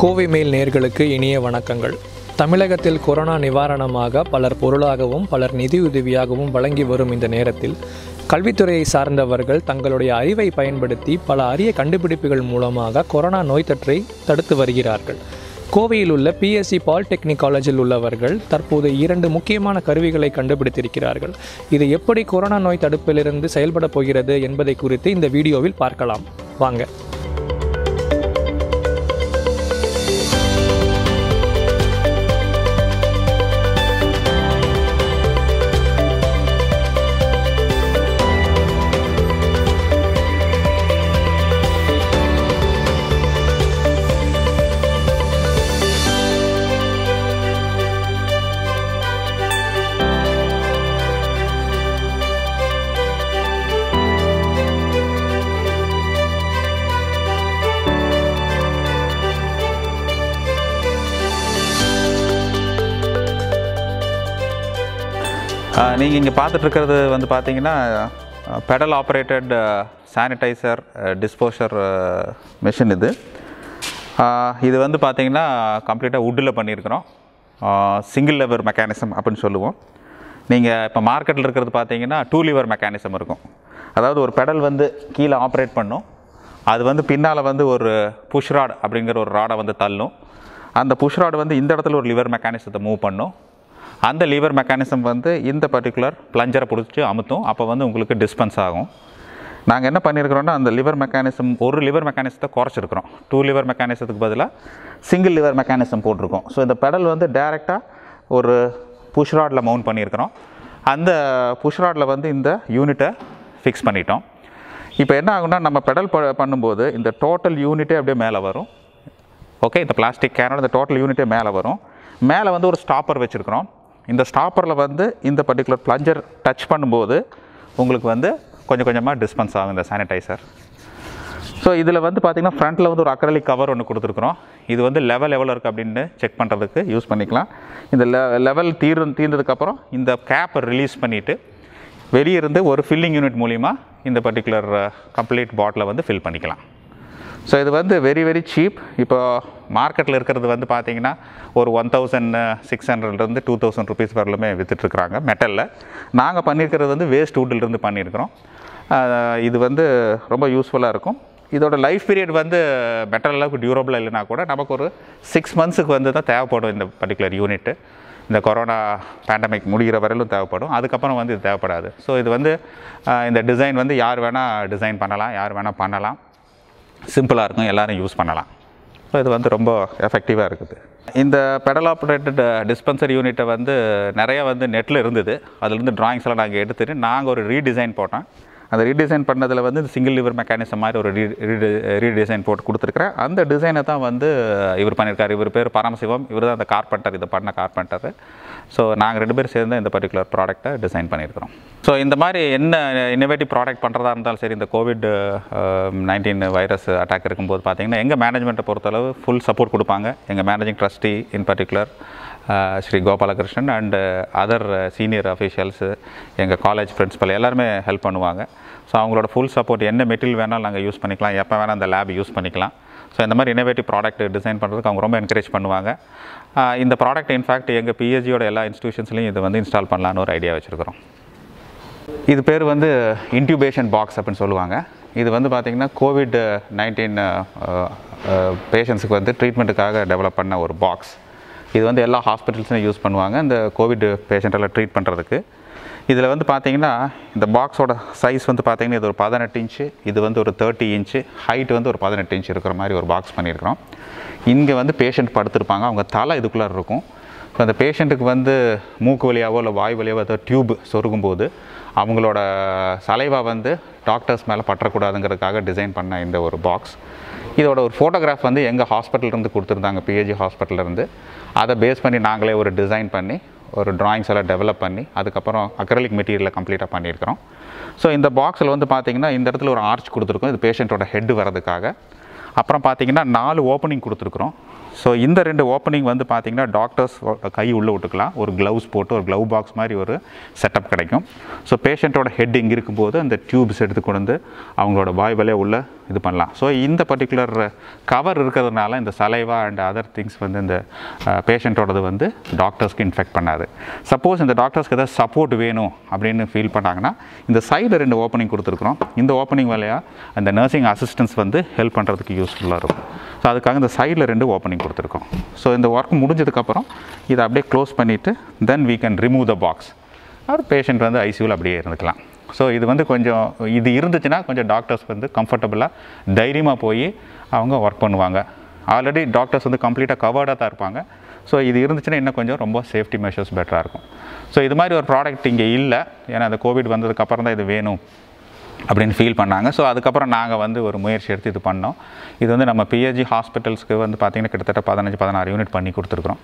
கோவை மேல் நேர்களுக்கு இனிய வணக்கங்கள் தமிழகத்தில் கொரோனா நிவாரணமாக பலர் பொருளாகவும் பலர் நிதியுதவியாகவும் வழங்கி வரும் இந்த நேரத்தில் கல்வித்துறையை சார்ந்தவர்கள் தங்களுடைய அறிவை பயன்படுத்தி பல அரிய கண்டுபிடிப்புகள் மூலமாக கொரோனா நோய் தொற்றை தடுத்து வருகிறார்கள் கோவையில் உள்ள பிஎஸ்சி பாலிடெக்னிக் காலேஜில் உள்ளவர்கள் தற்போது இரண்டு முக்கியமான கருவிகளை கண்டுபிடித்திருக்கிறார்கள் இது எப்படி கொரோனா நோய் தடுப்பிலிருந்து செயல்பட போகிறது என்பதை குறித்து இந்த வீடியோவில் பார்க்கலாம் வாங்க நீங்கள் இங்கே பார்த்துட்ருக்கிறது வந்து பார்த்தீங்கன்னா pedal operated sanitizer disposer machine இது இது வந்து பார்த்திங்கன்னா கம்ப்ளீட்டாக வுட்டில் பண்ணியிருக்கிறோம் சிங்கிள் லெவர் மெக்கானிசம் அப்படின்னு சொல்லுவோம் நீங்கள் இப்போ மார்க்கெட்டில் இருக்கிறது பார்த்தீங்கன்னா டூ லிவர் மெக்கானிசம் இருக்கும் அதாவது ஒரு பெடல் வந்து கீழே ஆப்ரேட் பண்ணும் அது வந்து பின்னால் வந்து ஒரு புஷ்ராட் அப்படிங்கிற ஒரு ராடை வந்து தள்ளும் அந்த புஷ்ராடு வந்து இந்த இடத்துல ஒரு லிவர் மெக்கானிசத்தை மூவ் பண்ணும் அந்த லீவர் மெக்கானிசம் வந்து இந்த பர்டிகுலர் பிளஞ்சரை பிடிச்சி அமுத்தும் அப்போ வந்து உங்களுக்கு டிஸ்பென்ஸ் ஆகும் நாங்கள் என்ன பண்ணியிருக்கிறோன்னா அந்த லிவர் மெக்கானிசம் ஒரு லிவர் மெக்கானிசத்தை குறைச்சிருக்கிறோம் டூ லிவர் மெக்கானிசத்துக்கு பதிலாக சிங்கிள் லிவர் மெக்கானிசம் போட்டிருக்கோம் ஸோ இந்த பெடல் வந்து டைரெக்டாக ஒரு புஷ்ராடில் மவுண்ட் பண்ணியிருக்கிறோம் அந்த புஷ்ராடில் வந்து இந்த யூனிட்டை ஃபிக்ஸ் பண்ணிட்டோம் இப்போ என்ன ஆகுனா நம்ம பெடல் ப பண்ணும்போது இந்த டோட்டல் யூனிட்டே அப்படியே மேலே வரும் ஓகே இந்த பிளாஸ்டிக் கேனோட இந்த டோட்டல் யூனிட்டே மேலே வரும் மேலே வந்து ஒரு ஸ்டாப்பர் வச்சுருக்கிறோம் இந்த ஸ்டாப்பரில் வந்து இந்த பர்டிகுலர் பிளஞ்சர் டச் பண்ணும்போது உங்களுக்கு வந்து கொஞ்சம் கொஞ்சமாக டிஸ்பென்ஸ் ஆகும் இந்த சானிடைசர் ஸோ இதில் வந்து பார்த்திங்கன்னா ஃப்ரண்ட்டில் வந்து ஒரு அக்ரலிக் கவர் ஒன்று கொடுத்துருக்குறோம் இது வந்து லெவல் எவ்வளோ இருக்குது அப்படின்னு செக் பண்ணுறதுக்கு யூஸ் பண்ணிக்கலாம் இந்த லெ லெவல் தீர் தீர்ந்ததுக்கப்புறம் இந்த கேப்பை ரிலீஸ் பண்ணிவிட்டு வெளியே இருந்து ஒரு ஃபில்லிங் யூனிட் மூலிமா இந்த பர்டிகுலர் கம்ப்ளீட் பாட்டிலை வந்து ஃபில் பண்ணிக்கலாம் ஸோ இது வந்து வெரி வெரி சீப் இப்போ மார்க்கெட்டில் இருக்கிறது வந்து பார்த்திங்கன்னா ஒரு ஒன் தௌசண்ட் சிக்ஸ் ஹண்ட்ரட்லேருந்து டூ தௌசண்ட் ருபீஸ் வரலுமே விற்றுட்டுருக்குறாங்க மெட்டலில் நாங்கள் பண்ணியிருக்கிறது வந்து வேஸ்ட் வுட்லேருந்து பண்ணியிருக்கிறோம் இது வந்து ரொம்ப யூஸ்ஃபுல்லாக இருக்கும் இதோட லைஃப் பீரியட் வந்து மெட்டல் அளவுக்கு டியூரபுளாக இல்லைனா கூட நமக்கு ஒரு சிக்ஸ் மந்த்ஸுக்கு வந்து தான் தேவைப்படும் இந்த பர்டிகுலர் யூனிட்டு இந்த கொரோனா பேண்டமிக் முடிகிற வரையிலும் தேவைப்படும் அதுக்கப்புறம் வந்து இது தேவைப்படாது ஸோ இது வந்து இந்த டிசைன் வந்து யார் வேணால் டிசைன் பண்ணலாம் யார் வேணால் பண்ணலாம் சிம்பிளாக இருக்கும் எல்லோரும் யூஸ் பண்ணலாம் ஸோ இது வந்து ரொம்ப எஃபெக்டிவாக இருக்குது இந்த பெடல் ஆப்ரேட்டட் டிஸ்பென்சர் யூனிட்டை வந்து நிறையா வந்து நெட்டில் இருந்தது அதுலேருந்து ட்ராயிங்ஸ்லாம் நாங்கள் எடுத்துகிட்டு நாங்கள் ஒரு ரீடிசைன் போட்டோம் அந்த ரீடிசைன் பண்ணதில் வந்து இந்த சிங்கிள் லிவர் மெக்கானிசம் மாதிரி ஒரு ரீ ரீடிசைன் போட்டு கொடுத்துருக்குறேன் அந்த டிசைனை தான் வந்து இவர் பண்ணியிருக்காரு இவர் பேர் பரமசிவம் இவர் தான் அந்த கார்பெண்டர் இதை பண்ண கார்பெண்டர் ஸோ நாங்கள் ரெண்டு பேரும் சேர்ந்து இந்த பர்டிகுலர் ப்ராடக்ட்டை டிசைன் பண்ணியிருக்கிறோம் ஸோ இந்த மாதிரி என்ன இன்னோவேட்டிவ் ப்ராடக்ட் பண்ணுறதா இருந்தாலும் சரி இந்த கோவிட் நைன்டீன் வைரஸ் அட்டாக் இருக்கும்போது பார்த்தீங்கன்னா எங்கள் மேனேஜ்மெண்ட்டை பொறுத்தளவு ஃபுல் சப்போர்ட் கொடுப்பாங்க எங்கள் managing trustee in particular Shri Gopalakrishnan and other senior officials எங்கள் காலேஜ் பிரின்ஸிபல் எல்லாருமே ஹெல்ப் பண்ணுவாங்க ஸோ அவங்களோட ஃபுல் சப்போர்ட் என்ன மெட்டீரியல் வேணாலும் நாங்கள் யூஸ் பண்ணிக்கலாம் எப்போ வேணால் அந்த லேப் யூஸ் பண்ணிக்கலாம் ஸோ இந்த மாதிரி இனோவேட்டிவ் ப்ராடக்ட் டிசைன் பண்ணுறதுக்கு அவங்க ரொம்ப என்கரேஜ் பண்ணுவாங்க இந்த ப்ராடக்ட் இன்ஃபேக்ட் எங்கள் பிஹெச்சியோட எல்லா இன்ஸ்டியூஷன்ஸ்லையும் இது வந்து இன்ஸ்டால் பண்ணலான்னு ஒரு ஐடியா வச்சுருக்கிறோம் இது பேர் வந்து இன்டியூபேஷன் பாக்ஸ் அப்படின்னு சொல்லுவாங்க இது வந்து பார்த்திங்கன்னா கோவிட் நைன்டீன் பேஷண்ட்ஸுக்கு வந்து ட்ரீட்மெண்ட்டுக்காக டெவலப் பண்ண ஒரு பாக்ஸ் இது வந்து எல்லா ஹாஸ்பிட்டல்ஸும் யூஸ் பண்ணுவாங்க இந்த கோவிட் பேஷண்ட்டெல்லாம் ட்ரீட் பண்ணுறதுக்கு இதில் வந்து பார்த்திங்கன்னா இந்த பாக்ஸோட சைஸ் வந்து பார்த்திங்கன்னா இது ஒரு பதினெட்டு இன்ச்சு இது வந்து ஒரு தேர்ட்டி இன்ச்சு ஹைட் வந்து ஒரு பதினெட்டு இன்ச்சு இருக்கிற மாதிரி ஒரு பாக்ஸ் பண்ணியிருக்கிறோம் இங்கே வந்து பேஷண்ட் படுத்திருப்பாங்க அவங்க தலை இதுக்குள்ளே இருக்கும் ஸோ அந்த பேஷண்ட்டுக்கு வந்து மூக்கு வழியாவோ இல்லை வாய் வழியாவோ ஏதோ டியூப் சொருகும் போது அவங்களோட சலைவாக வந்து டாக்டர்ஸ் மேலே பற்றக்கூடாதுங்கிறதுக்காக டிசைன் பண்ண இந்த ஒரு பாக்ஸ் இதோட ஒரு ஃபோட்டோகிராஃப் வந்து எங்கள் ஹாஸ்பிட்டலேருந்து கொடுத்துருந்தாங்க பிஹெஜி ஹாஸ்பிட்டலேருந்து அதை பேஸ் பண்ணி நாங்களே ஒரு டிசைன் பண்ணி ஒரு ட்ராயிங்ஸ் எல்லாம் டெவலப் பண்ணி அதுக்கப்புறம் அக்ரலிக் மெட்டீரியலை கம்ப்ளீட்டாக பண்ணியிருக்கிறோம் ஸோ இந்த பாக்ஸில் வந்து பார்த்திங்கன்னா இந்த இடத்துல ஒரு ஆர்ச் கொடுத்துருக்கோம் இது பேஷண்ட்டோட ஹெட் வரதுக்காக அப்புறம் பார்த்திங்கன்னா நாலு ஓப்பனிங் கொடுத்துருக்குறோம் ஸோ இந்த ரெண்டு ஓப்பனிங் வந்து பார்த்திங்கன்னா டாக்டர்ஸ் கை உள்ளே விட்டுக்கலாம் ஒரு க்ளவுஸ் போட்டு ஒரு க்ளவ் பாக்ஸ் மாதிரி ஒரு செட்டப் கிடைக்கும் ஸோ பேஷண்ட்டோட ஹெட் இங்கே இருக்கும்போது அந்த டியூப்ஸ் எடுத்து கொண்டு வந்து அவங்களோட வாய்வலே உள்ள இது பண்ணலாம் ஸோ இந்த பர்டிகுலர் கவர் இருக்கிறதுனால இந்த சலைவா அண்ட் அதர் திங்ஸ் வந்து இந்த பேஷண்ட்டோடது வந்து டாக்டர்ஸ்க்கு இன்ஃபெக்ட் பண்ணாது சப்போஸ் இந்த டாக்டர்ஸ்க்கு எதாவது சப்போர்ட் வேணும் அப்படின்னு ஃபீல் பண்ணாங்கன்னா இந்த சைடில் ரெண்டு ஓப்பனிங் கொடுத்துருக்குறோம் இந்த ஓப்பனிங் வேலையாக அந்த நர்சிங் அசிஸ்டன்ஸ் வந்து ஹெல்ப் பண்ணுறதுக்கு யூஸ்ஃபுல்லாக இருக்கும் ஸோ அதுக்காக இந்த சைடில் ரெண்டு ஓப்பனிங் கொடுத்துருக்கோம் ஸோ இந்த ஒர்க் முடிஞ்சதுக்கப்புறம் இதை அப்படியே க்ளோஸ் பண்ணிவிட்டு then we can remove the box அவர் பேஷண்ட் வந்து ஐசியூவில் அப்படியே இருந்துக்கலாம் ஸோ இது வந்து கொஞ்சம் இது இருந்துச்சுன்னா கொஞ்சம் டாக்டர்ஸ் வந்து கம்ஃபர்டபுளாக தைரியமாக போய் அவங்க ஒர்க் பண்ணுவாங்க ஆல்ரெடி டாக்டர்ஸ் வந்து கம்ப்ளீட்டாக கவர்டாக தான் இருப்பாங்க ஸோ இது இருந்துச்சுன்னா இன்னும் கொஞ்சம் ரொம்ப சேஃப்டி மெஷர்ஸ் பெட்டராக இருக்கும் ஸோ இது மாதிரி ஒரு ப்ராடக்ட் இங்கே இல்லை ஏன்னா அந்த கோவிட் வந்ததுக்கப்புறம் தான் இது வேணும் அப்படின்னு ஃபீல் பண்ணாங்க ஸோ அதுக்கப்புறம் நாங்கள் வந்து ஒரு முயற்சி எடுத்து இது பண்ணோம் இது வந்து நம்ம பிஎஜி ஹாஸ்பிட்டல்ஸ்க்கு வந்து பார்த்திங்கன்னா கிட்டத்தட்ட பதினஞ்சு பதினாறு யூனிட் பண்ணி கொடுத்துருக்குறோம்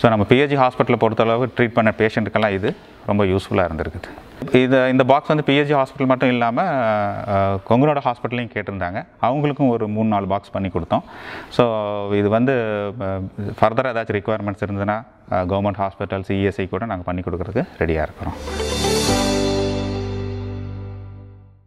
ஸோ நம்ம பிஹெஜி ஹாஸ்பிட்டலை பொறுத்தளவு ட்ரீட் பண்ண பேஷண்ட்டுக்கெல்லாம் இது ரொம்ப யூஸ்ஃபுல்லாக இருந்திருக்குது இது இந்த பாக்ஸ் வந்து பிஹெச்சி ஹாஸ்பிட்டல் மட்டும் இல்லாமல் கொங்குனோட ஹாஸ்பிட்டலையும் கேட்டிருந்தாங்க அவங்களுக்கும் ஒரு மூணு நாலு பாக்ஸ் பண்ணி கொடுத்தோம் ஸோ இது வந்து ஃபர்தராக ஏதாச்சும் ரிக்குவயர்மெண்ட்ஸ் இருந்ததுன்னா கவர்மெண்ட் ஹாஸ்பிட்டல்ஸ் இஎஸ்ஐ கூட நாங்கள் பண்ணி கொடுக்குறதுக்கு ரெடியாக இருக்கிறோம்